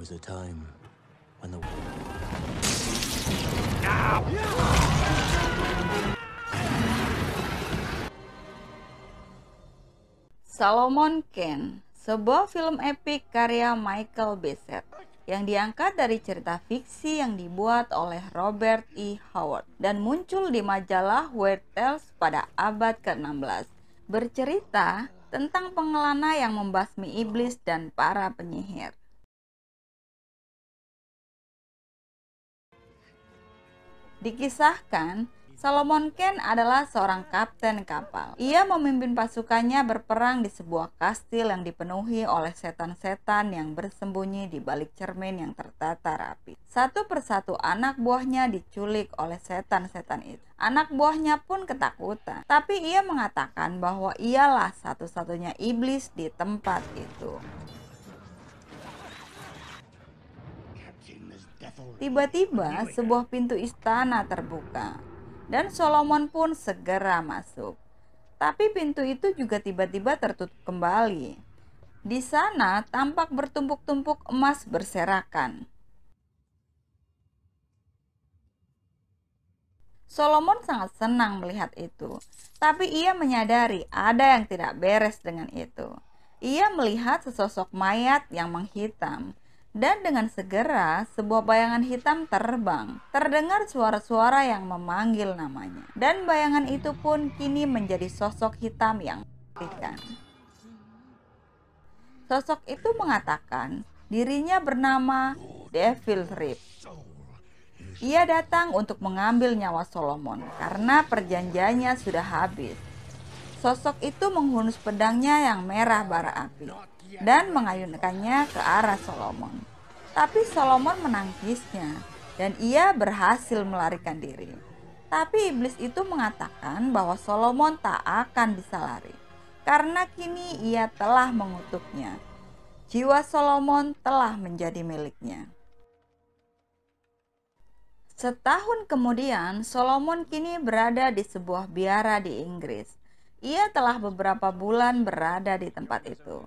was a time when the... Salomon Kane, sebuah film epik karya Michael Bassett yang diangkat dari cerita fiksi yang dibuat oleh Robert E. Howard dan muncul di majalah Weird Tales pada abad ke-16. Bercerita tentang pengelana yang membasmi iblis dan para penyihir. Dikisahkan, Salomon Ken adalah seorang kapten kapal. Ia memimpin pasukannya berperang di sebuah kastil yang dipenuhi oleh setan-setan yang bersembunyi di balik cermin yang tertata rapi. Satu persatu anak buahnya diculik oleh setan-setan itu. Anak buahnya pun ketakutan, tapi ia mengatakan bahwa ialah satu-satunya iblis di tempat itu. Tiba-tiba iya, iya. sebuah pintu istana terbuka dan Solomon pun segera masuk. Tapi pintu itu juga tiba-tiba tertutup kembali. Di sana tampak bertumpuk-tumpuk emas berserakan. Solomon sangat senang melihat itu, tapi ia menyadari ada yang tidak beres dengan itu. Ia melihat sesosok mayat yang menghitam, dan dengan segera sebuah bayangan hitam terbang. Terdengar suara-suara yang memanggil namanya, dan bayangan itu pun kini menjadi sosok hitam yang mengerikan. Sosok itu mengatakan dirinya bernama Devil Rip. Ia datang untuk mengambil nyawa Solomon karena perjanjiannya sudah habis. Sosok itu menghunus pedangnya yang merah bara api Iya. dan mengayunkannya ke arah Solomon. Tapi Solomon menangkisnya dan ia berhasil melarikan diri. Tapi iblis itu mengatakan bahwa Solomon tak akan bisa lari karena kini ia telah mengutuknya. Jiwa Solomon telah menjadi miliknya. Setahun kemudian, Solomon kini berada di sebuah biara di Inggris. Ia telah beberapa bulan berada di tempat itu.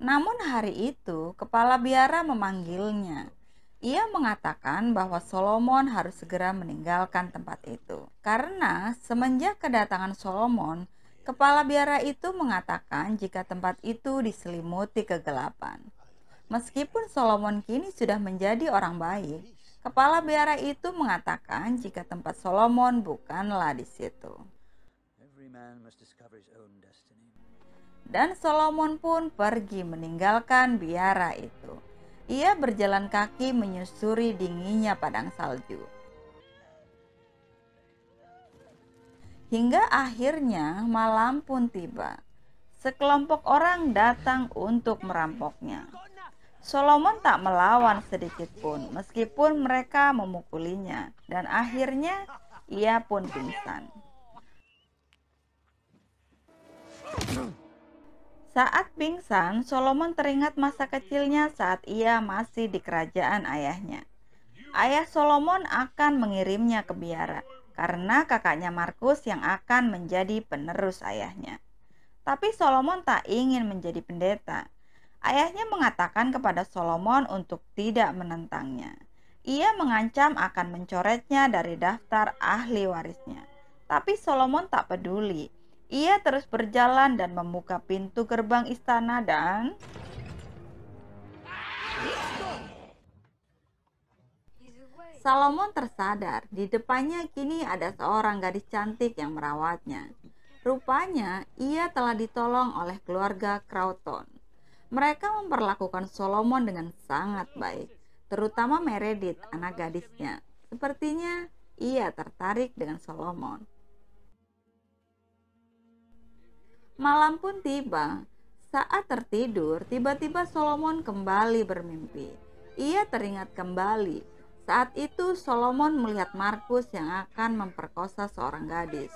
Namun hari itu kepala biara memanggilnya. Ia mengatakan bahwa Solomon harus segera meninggalkan tempat itu. Karena semenjak kedatangan Solomon, kepala biara itu mengatakan jika tempat itu diselimuti kegelapan. Meskipun Solomon kini sudah menjadi orang baik, kepala biara itu mengatakan jika tempat Solomon bukanlah di situ. Every man must discover his own dan Solomon pun pergi meninggalkan biara itu. Ia berjalan kaki menyusuri dinginnya padang salju. Hingga akhirnya malam pun tiba. Sekelompok orang datang untuk merampoknya. Solomon tak melawan sedikit pun, meskipun mereka memukulinya, dan akhirnya ia pun pingsan. Saat pingsan, Solomon teringat masa kecilnya saat ia masih di kerajaan ayahnya. Ayah Solomon akan mengirimnya ke biara karena kakaknya Markus yang akan menjadi penerus ayahnya. Tapi Solomon tak ingin menjadi pendeta. Ayahnya mengatakan kepada Solomon untuk tidak menentangnya. Ia mengancam akan mencoretnya dari daftar ahli warisnya. Tapi Solomon tak peduli ia terus berjalan dan membuka pintu gerbang istana dan... Salomon tersadar di depannya kini ada seorang gadis cantik yang merawatnya. Rupanya ia telah ditolong oleh keluarga Crowton. Mereka memperlakukan Solomon dengan sangat baik, terutama Meredith, anak gadisnya. Sepertinya ia tertarik dengan Solomon. Malam pun tiba. Saat tertidur, tiba-tiba Solomon kembali bermimpi. Ia teringat kembali. Saat itu Solomon melihat Markus yang akan memperkosa seorang gadis.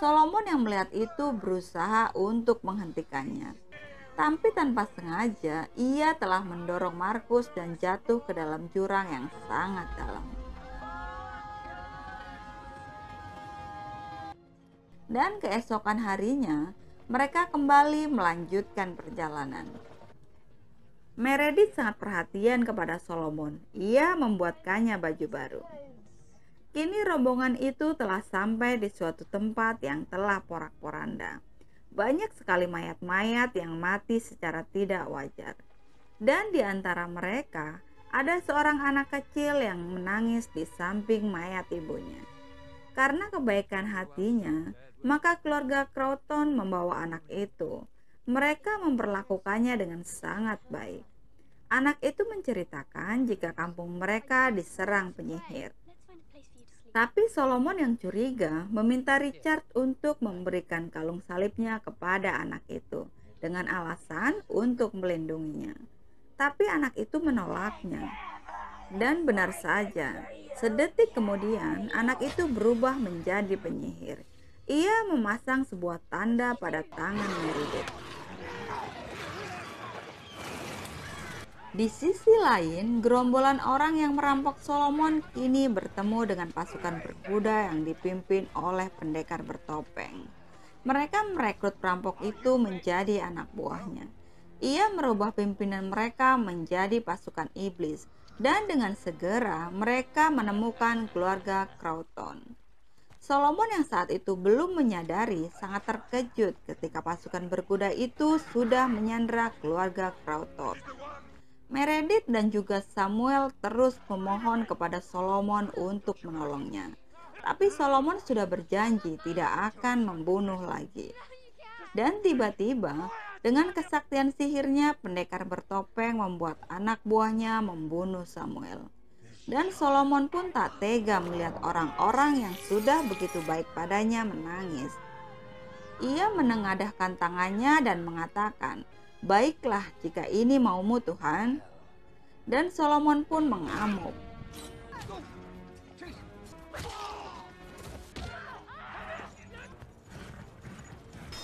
Solomon yang melihat itu berusaha untuk menghentikannya. Tapi tanpa sengaja, ia telah mendorong Markus dan jatuh ke dalam jurang yang sangat dalam. Dan keesokan harinya, mereka kembali melanjutkan perjalanan. Meredith sangat perhatian kepada Solomon. Ia membuatkannya baju baru. Kini rombongan itu telah sampai di suatu tempat yang telah porak-poranda. Banyak sekali mayat-mayat yang mati secara tidak wajar. Dan di antara mereka, ada seorang anak kecil yang menangis di samping mayat ibunya. Karena kebaikan hatinya, maka keluarga Croton membawa anak itu. Mereka memperlakukannya dengan sangat baik. Anak itu menceritakan jika kampung mereka diserang penyihir. Tapi Solomon yang curiga meminta Richard untuk memberikan kalung salibnya kepada anak itu dengan alasan untuk melindunginya. Tapi anak itu menolaknya. Dan benar saja, sedetik kemudian anak itu berubah menjadi penyihir. Ia memasang sebuah tanda pada tangan Meredith. Di sisi lain, gerombolan orang yang merampok Solomon kini bertemu dengan pasukan berkuda yang dipimpin oleh pendekar bertopeng. Mereka merekrut perampok itu menjadi anak buahnya. Ia merubah pimpinan mereka menjadi pasukan iblis, dan dengan segera mereka menemukan keluarga Crowton. Solomon yang saat itu belum menyadari sangat terkejut ketika pasukan berkuda itu sudah menyandra keluarga Krautor. Meredith dan juga Samuel terus memohon kepada Solomon untuk menolongnya. Tapi Solomon sudah berjanji tidak akan membunuh lagi. Dan tiba-tiba, dengan kesaktian sihirnya, pendekar bertopeng membuat anak buahnya membunuh Samuel. Dan Solomon pun tak tega melihat orang-orang yang sudah begitu baik padanya menangis. Ia menengadahkan tangannya dan mengatakan, "Baiklah, jika ini maumu, Tuhan." Dan Solomon pun mengamuk.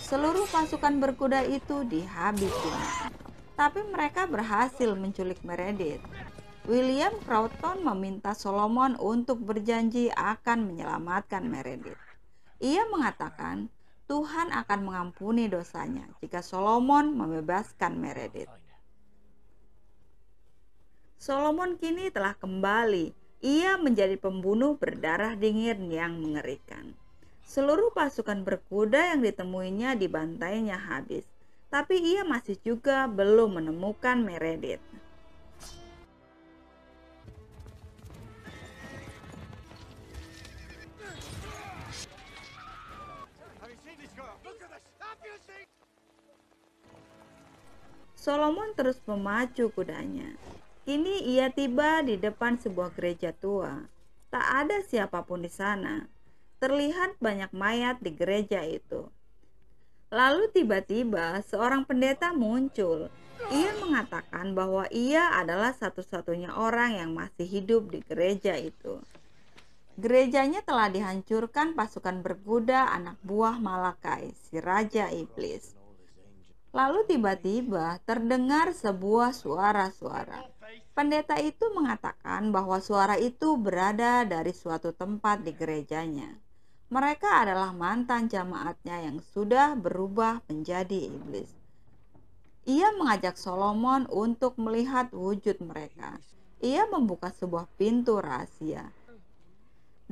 Seluruh pasukan berkuda itu dihabisi, tapi mereka berhasil menculik Meredith. William Croughton meminta Solomon untuk berjanji akan menyelamatkan Meredith. Ia mengatakan, Tuhan akan mengampuni dosanya jika Solomon membebaskan Meredith. Solomon kini telah kembali. Ia menjadi pembunuh berdarah dingin yang mengerikan. Seluruh pasukan berkuda yang ditemuinya dibantainya habis, tapi ia masih juga belum menemukan Meredith. Solomon terus memacu kudanya. Kini ia tiba di depan sebuah gereja tua. Tak ada siapapun di sana. Terlihat banyak mayat di gereja itu. Lalu tiba-tiba seorang pendeta muncul. Ia mengatakan bahwa ia adalah satu-satunya orang yang masih hidup di gereja itu. Gerejanya telah dihancurkan pasukan berkuda anak buah Malakai, si raja iblis. Lalu tiba-tiba terdengar sebuah suara-suara. Pendeta itu mengatakan bahwa suara itu berada dari suatu tempat di gerejanya. Mereka adalah mantan jamaatnya yang sudah berubah menjadi iblis. Ia mengajak Solomon untuk melihat wujud mereka. Ia membuka sebuah pintu rahasia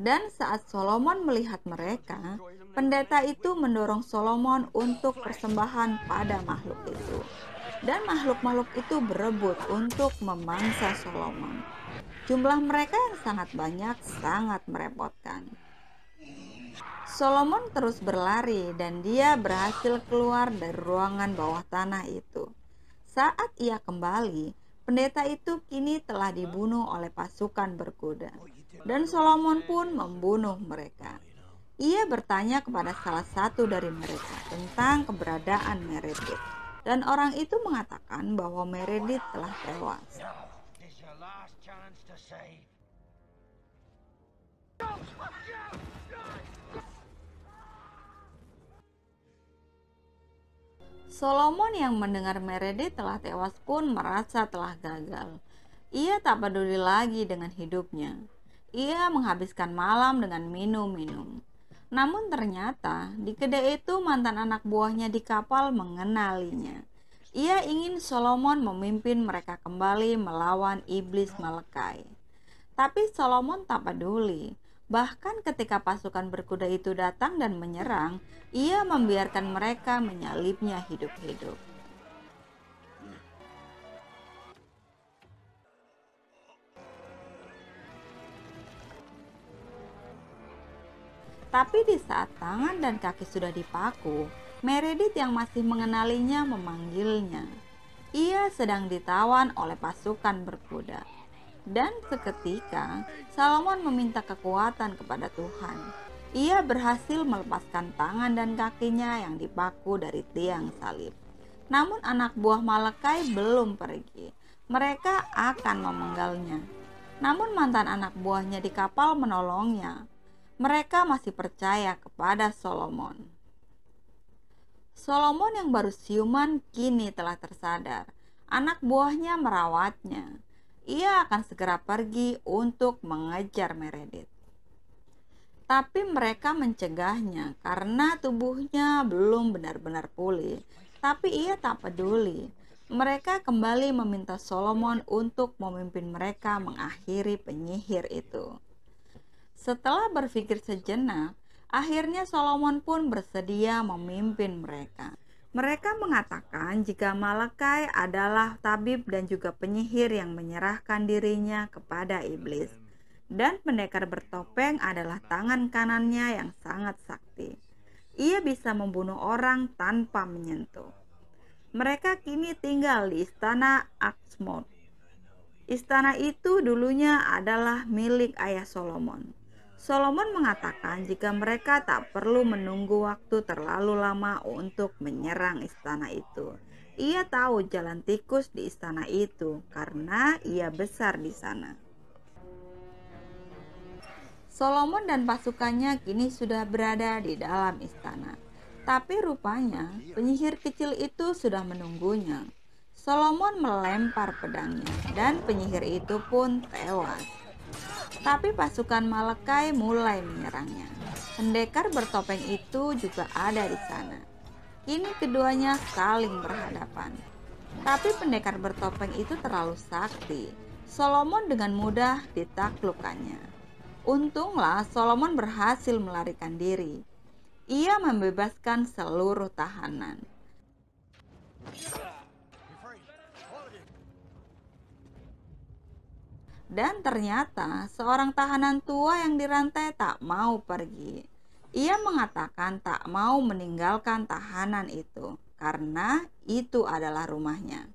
dan saat Solomon melihat mereka, pendeta itu mendorong Solomon untuk persembahan pada makhluk itu. Dan makhluk-makhluk itu berebut untuk memangsa Solomon. Jumlah mereka yang sangat banyak sangat merepotkan. Solomon terus berlari dan dia berhasil keluar dari ruangan bawah tanah itu. Saat ia kembali, pendeta itu kini telah dibunuh oleh pasukan berkuda dan Solomon pun membunuh mereka. Ia bertanya kepada salah satu dari mereka tentang keberadaan Meredith, dan orang itu mengatakan bahwa Meredith telah tewas. Solomon yang mendengar Meredith telah tewas pun merasa telah gagal. Ia tak peduli lagi dengan hidupnya. Ia menghabiskan malam dengan minum-minum. Namun ternyata di kedai itu mantan anak buahnya di kapal mengenalinya. Ia ingin Solomon memimpin mereka kembali melawan iblis melekai. Tapi Solomon tak peduli. Bahkan ketika pasukan berkuda itu datang dan menyerang, ia membiarkan mereka menyalipnya hidup-hidup. Tapi di saat tangan dan kaki sudah dipaku, Meredith yang masih mengenalinya memanggilnya. Ia sedang ditawan oleh pasukan berkuda. Dan seketika, Salomon meminta kekuatan kepada Tuhan. Ia berhasil melepaskan tangan dan kakinya yang dipaku dari tiang salib. Namun anak buah Malakai belum pergi. Mereka akan memenggalnya. Namun mantan anak buahnya di kapal menolongnya mereka masih percaya kepada Solomon. Solomon yang baru siuman kini telah tersadar. Anak buahnya merawatnya. Ia akan segera pergi untuk mengejar Meredith. Tapi mereka mencegahnya karena tubuhnya belum benar-benar pulih. Tapi ia tak peduli. Mereka kembali meminta Solomon untuk memimpin mereka mengakhiri penyihir itu. Setelah berpikir sejenak, akhirnya Solomon pun bersedia memimpin mereka. Mereka mengatakan jika Malakai adalah tabib dan juga penyihir yang menyerahkan dirinya kepada iblis, dan pendekar bertopeng adalah tangan kanannya yang sangat sakti. Ia bisa membunuh orang tanpa menyentuh. Mereka kini tinggal di istana Aksmod. Istana itu dulunya adalah milik ayah Solomon. Solomon mengatakan jika mereka tak perlu menunggu waktu terlalu lama untuk menyerang istana itu. Ia tahu jalan tikus di istana itu karena ia besar di sana. Solomon dan pasukannya kini sudah berada di dalam istana. Tapi rupanya penyihir kecil itu sudah menunggunya. Solomon melempar pedangnya dan penyihir itu pun tewas. Tapi pasukan Malakai mulai menyerangnya. Pendekar bertopeng itu juga ada di sana. Kini keduanya saling berhadapan. Tapi pendekar bertopeng itu terlalu sakti. Solomon dengan mudah ditaklukannya. Untunglah Solomon berhasil melarikan diri. Ia membebaskan seluruh tahanan. Dan ternyata seorang tahanan tua yang dirantai tak mau pergi. Ia mengatakan tak mau meninggalkan tahanan itu karena itu adalah rumahnya.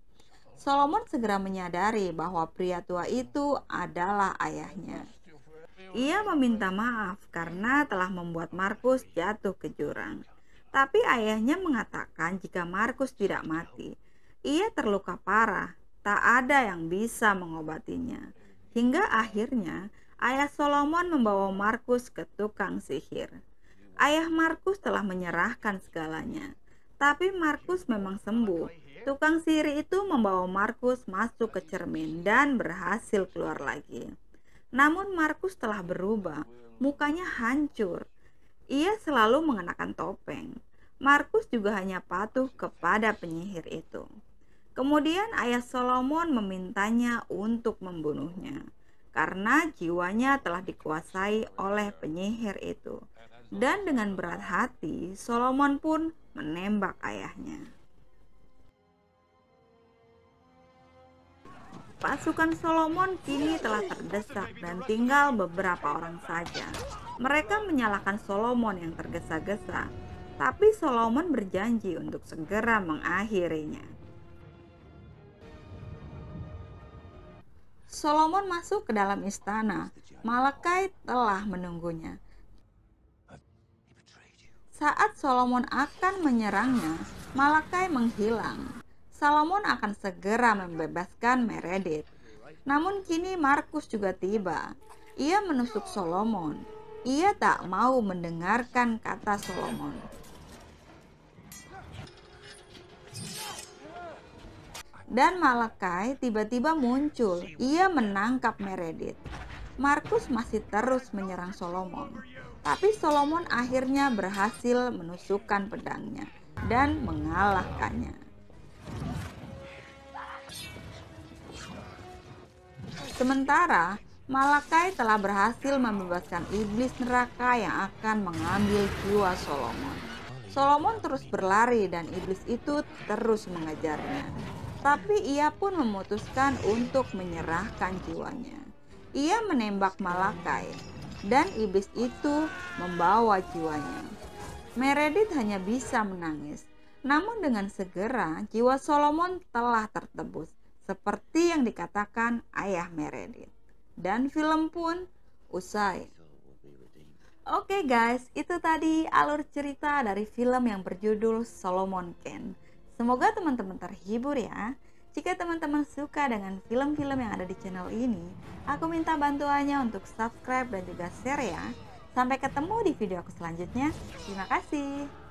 Solomon segera menyadari bahwa pria tua itu adalah ayahnya. Ia meminta maaf karena telah membuat Markus jatuh ke jurang. Tapi ayahnya mengatakan jika Markus tidak mati, ia terluka parah, tak ada yang bisa mengobatinya. Hingga akhirnya ayah Solomon membawa Markus ke tukang sihir. Ayah Markus telah menyerahkan segalanya, tapi Markus memang sembuh. Tukang sihir itu membawa Markus masuk ke cermin dan berhasil keluar lagi. Namun Markus telah berubah, mukanya hancur. Ia selalu mengenakan topeng. Markus juga hanya patuh kepada penyihir itu. Kemudian ayah Solomon memintanya untuk membunuhnya karena jiwanya telah dikuasai oleh penyihir itu. Dan dengan berat hati, Solomon pun menembak ayahnya. Pasukan Solomon kini telah terdesak dan tinggal beberapa orang saja. Mereka menyalahkan Solomon yang tergesa-gesa, tapi Solomon berjanji untuk segera mengakhirinya. Solomon masuk ke dalam istana. Malakai telah menunggunya. Saat Solomon akan menyerangnya, Malakai menghilang. Solomon akan segera membebaskan Meredith. Namun kini Markus juga tiba. Ia menusuk Solomon. Ia tak mau mendengarkan kata Solomon. dan Malakai tiba-tiba muncul. Ia menangkap Meredith. Markus masih terus menyerang Solomon, tapi Solomon akhirnya berhasil menusukkan pedangnya dan mengalahkannya. Sementara Malakai telah berhasil membebaskan iblis neraka yang akan mengambil jiwa Solomon. Solomon terus berlari dan iblis itu terus mengejarnya tapi ia pun memutuskan untuk menyerahkan jiwanya. Ia menembak Malakai, dan iblis itu membawa jiwanya. Meredith hanya bisa menangis, namun dengan segera jiwa Solomon telah tertebus, seperti yang dikatakan ayah Meredith. Dan film pun usai. Oke okay guys, itu tadi alur cerita dari film yang berjudul Solomon Kane. Semoga teman-teman terhibur ya. Jika teman-teman suka dengan film-film yang ada di channel ini, aku minta bantuannya untuk subscribe dan juga share ya. Sampai ketemu di video aku selanjutnya. Terima kasih.